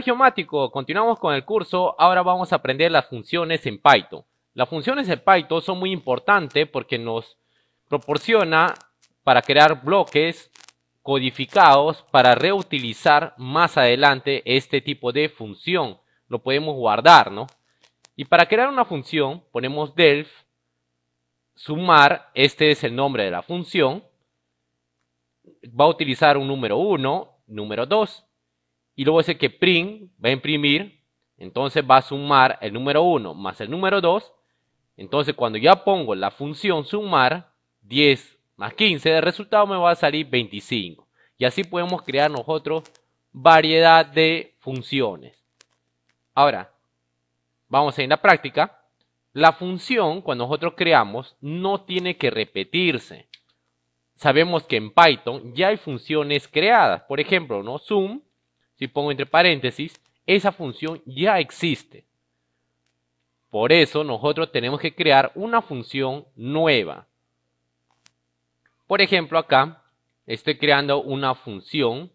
geomático? Continuamos con el curso. Ahora vamos a aprender las funciones en Python. Las funciones en Python son muy importantes porque nos proporciona para crear bloques codificados para reutilizar más adelante este tipo de función. Lo podemos guardar, ¿no? Y para crear una función ponemos delf, sumar, este es el nombre de la función, va a utilizar un número 1, número 2, y luego ese que print, va a imprimir, entonces va a sumar el número 1 más el número 2, entonces cuando ya pongo la función sumar, 10 más 15, el resultado me va a salir 25. Y así podemos crear nosotros variedad de funciones. Ahora, vamos a ir a la práctica. La función, cuando nosotros creamos, no tiene que repetirse. Sabemos que en Python ya hay funciones creadas. Por ejemplo, ¿no? Zoom si pongo entre paréntesis, esa función ya existe. Por eso nosotros tenemos que crear una función nueva. Por ejemplo, acá estoy creando una función.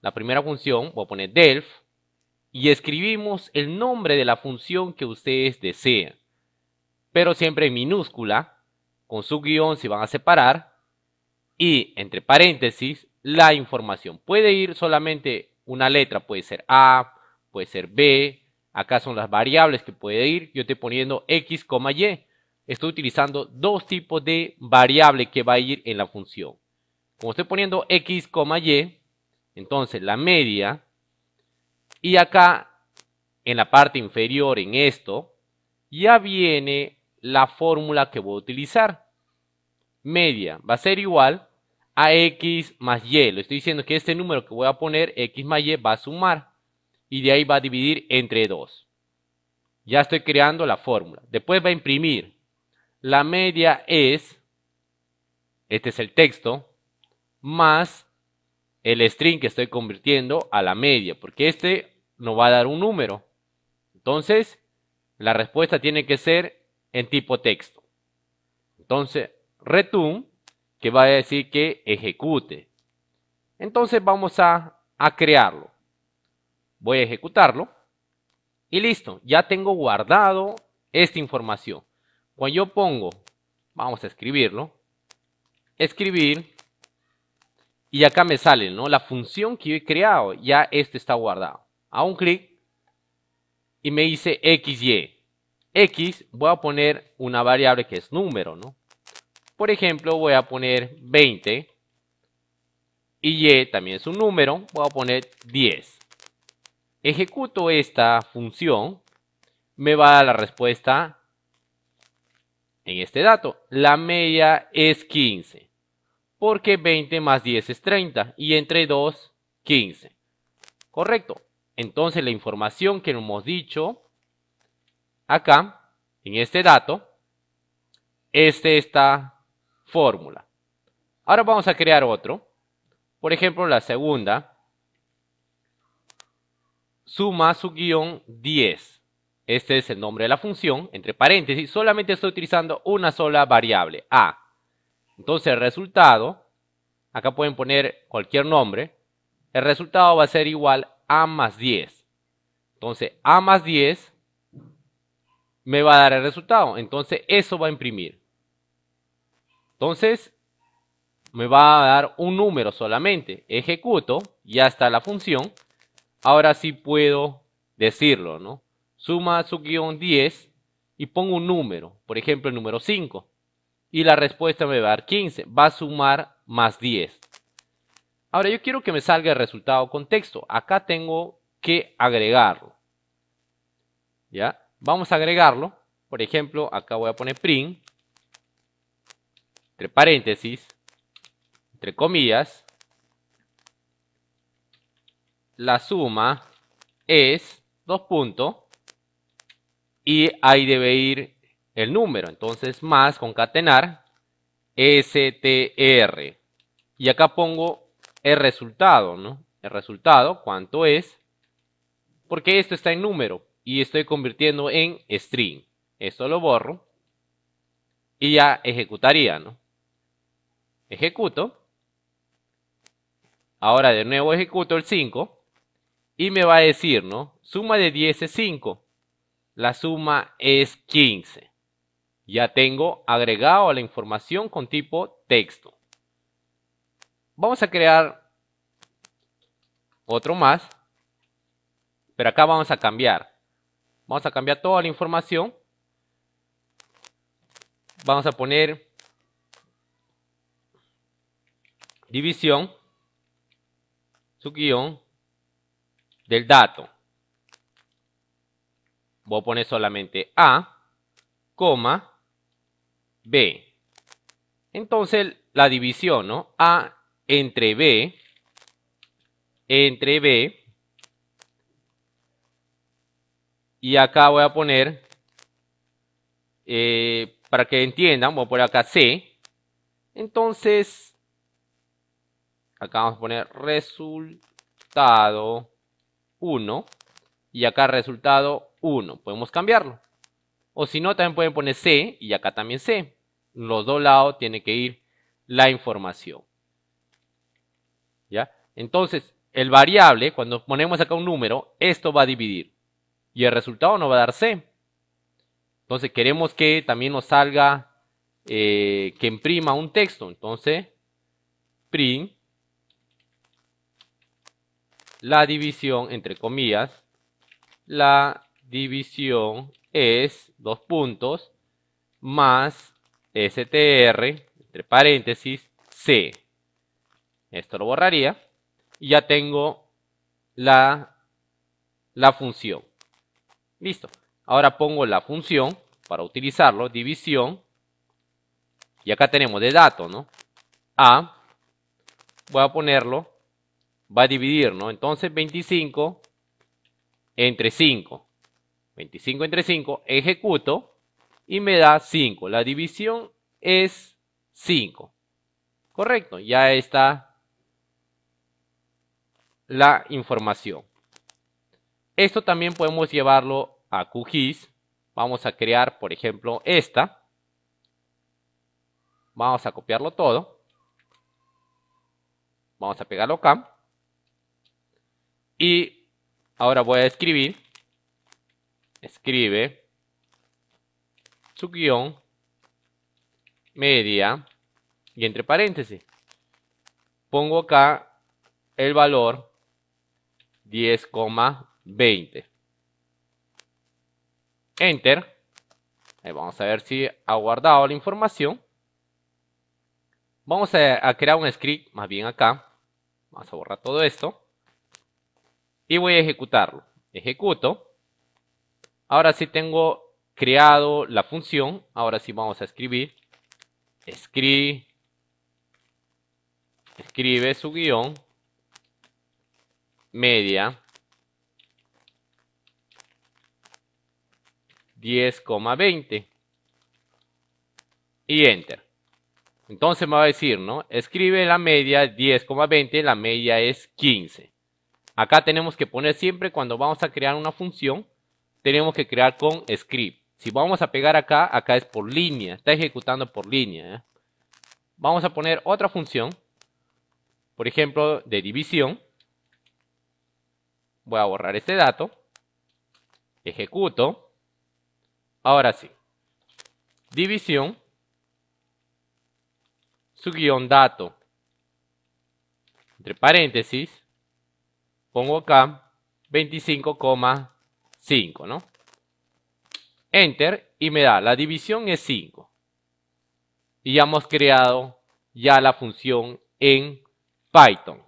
La primera función, voy a poner delf. Y escribimos el nombre de la función que ustedes desean. Pero siempre en minúscula. Con su guión se van a separar. Y entre paréntesis, la información. Puede ir solamente una letra, puede ser A, puede ser B, acá son las variables que puede ir, yo estoy poniendo X, Y, estoy utilizando dos tipos de variable que va a ir en la función. Como estoy poniendo X, Y, entonces la media, y acá en la parte inferior, en esto, ya viene la fórmula que voy a utilizar. Media va a ser igual a x más y. Lo estoy diciendo que este número que voy a poner, x más y, va a sumar. Y de ahí va a dividir entre 2. Ya estoy creando la fórmula. Después va a imprimir. La media es, este es el texto, más el string que estoy convirtiendo a la media. Porque este no va a dar un número. Entonces, la respuesta tiene que ser en tipo texto. Entonces, return que va a decir que ejecute. Entonces vamos a, a crearlo. Voy a ejecutarlo. Y listo, ya tengo guardado esta información. Cuando yo pongo, vamos a escribirlo, escribir, y acá me sale, ¿no? La función que yo he creado, ya este está guardado. A un clic, y me dice XY. X, voy a poner una variable que es número, ¿no? Por ejemplo, voy a poner 20 y y también es un número, voy a poner 10. Ejecuto esta función, me va a dar la respuesta en este dato. La media es 15, porque 20 más 10 es 30 y entre 2, 15. Correcto. Entonces la información que hemos dicho acá, en este dato, este está fórmula. Ahora vamos a crear otro. Por ejemplo, la segunda. Suma su guión 10. Este es el nombre de la función, entre paréntesis. Solamente estoy utilizando una sola variable, a. Entonces el resultado, acá pueden poner cualquier nombre. El resultado va a ser igual a más 10. Entonces a más 10 me va a dar el resultado. Entonces eso va a imprimir. Entonces, me va a dar un número solamente. Ejecuto, ya está la función. Ahora sí puedo decirlo, ¿no? Suma su guión 10 y pongo un número, por ejemplo el número 5. Y la respuesta me va a dar 15, va a sumar más 10. Ahora yo quiero que me salga el resultado con texto. Acá tengo que agregarlo. ¿Ya? Vamos a agregarlo. Por ejemplo, acá voy a poner print entre paréntesis, entre comillas, la suma es, 2 puntos, y ahí debe ir el número. Entonces, más concatenar str. Y acá pongo el resultado, ¿no? El resultado, cuánto es, porque esto está en número y estoy convirtiendo en string. Esto lo borro y ya ejecutaría, ¿no? ejecuto. Ahora de nuevo ejecuto el 5 y me va a decir, ¿no? Suma de 10 es 5. La suma es 15. Ya tengo agregado la información con tipo texto. Vamos a crear otro más. Pero acá vamos a cambiar. Vamos a cambiar toda la información. Vamos a poner división, su guión del dato. Voy a poner solamente A, coma, B. Entonces, la división, ¿no? A entre B, entre B, y acá voy a poner, eh, para que entiendan, voy a poner acá C, entonces Acá vamos a poner resultado 1. Y acá resultado 1. Podemos cambiarlo. O si no, también pueden poner C y acá también C. Los dos lados tiene que ir la información. ¿Ya? Entonces, el variable, cuando ponemos acá un número, esto va a dividir. Y el resultado nos va a dar C. Entonces, queremos que también nos salga, eh, que imprima un texto. Entonces, print la división, entre comillas, la división es dos puntos más str, entre paréntesis, c. Esto lo borraría y ya tengo la, la función. Listo. Ahora pongo la función para utilizarlo, división, y acá tenemos de dato, ¿no? A, voy a ponerlo va a dividir, ¿no? Entonces 25 entre 5. 25 entre 5, ejecuto y me da 5. La división es 5. Correcto, ya está la información. Esto también podemos llevarlo a QGIS. Vamos a crear, por ejemplo, esta. Vamos a copiarlo todo. Vamos a pegarlo acá. Y ahora voy a escribir, escribe su guión media y entre paréntesis pongo acá el valor 10,20 enter Ahí vamos a ver si ha guardado la información vamos a crear un script más bien acá vamos a borrar todo esto y voy a ejecutarlo. Ejecuto. Ahora sí tengo creado la función. Ahora sí vamos a escribir. Escribe, escribe su guión media 10,20 y enter. Entonces me va a decir, ¿no? Escribe la media 10,20, la media es 15. Acá tenemos que poner siempre cuando vamos a crear una función, tenemos que crear con script. Si vamos a pegar acá, acá es por línea, está ejecutando por línea. ¿eh? Vamos a poner otra función, por ejemplo, de división. Voy a borrar este dato. Ejecuto. Ahora sí. División. Su guión dato. Entre paréntesis pongo acá 25,5, ¿no? Enter y me da, la división es 5. Y ya hemos creado ya la función en Python.